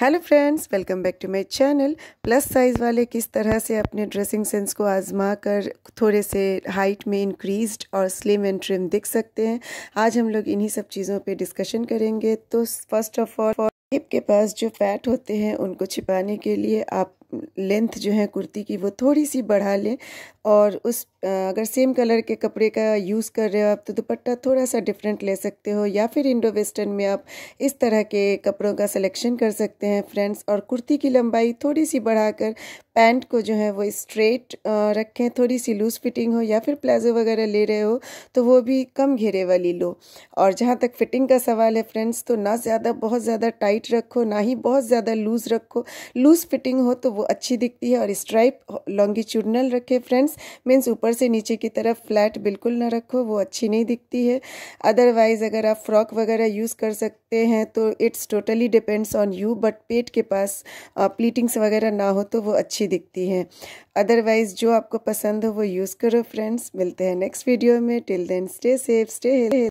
hello friends welcome back to my channel plus size वाले किस तरह से अपने ड्रेसिंग सेंस को आजमा कर थोड़े से हाइट में इंक्रीज्ड और स्लिम एंड ट्रिम दिख सकते हैं आज हम लोग इन्हीं सब चीज़ों पे डिस्कशन करेंगे तो फर्स्ट ऑफ ऑल हिप के पास जो फैट होते हैं उनको छिपाने के लिए आप लेंथ जो है कुर्ती की वो थोड़ी सी बढ़ा लें और उस अगर सेम कलर के कपड़े का यूज़ कर रहे हो आप तो दुपट्टा थोड़ा सा डिफरेंट ले सकते हो या फिर इंडो वेस्टर्न में आप इस तरह के कपड़ों का सिलेक्शन कर सकते हैं फ्रेंड्स और कुर्ती की लंबाई थोड़ी सी बढ़ाकर पैंट को जो है वो स्ट्रेट रखें थोड़ी सी लूज़ फिटिंग हो या फिर प्लाजो वगैरह ले रहे हो तो वो भी कम घेरे वाली लो और जहाँ तक फिटिंग का सवाल है फ्रेंड्स तो ना ज़्यादा बहुत ज़्यादा टाइट रखो ना ही बहुत ज़्यादा लूज़ रखो लूज़ फिटिंग हो तो वो अच्छी दिखती है और स्ट्राइप लॉन्गिट्यूडनल रखे फ्रेंड्स मीन्स ऊपर से नीचे की तरफ फ्लैट बिल्कुल ना रखो वो अच्छी नहीं दिखती है अदरवाइज़ अगर आप फ्रॉक वगैरह यूज़ कर सकते हैं तो it's totally depends on you but पेट के पास प्लीटिंग्स uh, वगैरह ना हो तो वो अच्छी दिखती है अदरवाइज़ जो आपको पसंद हो वो यूज़ करो फ्रेंड्स मिलते हैं नेक्स्ट वीडियो में till then stay safe stay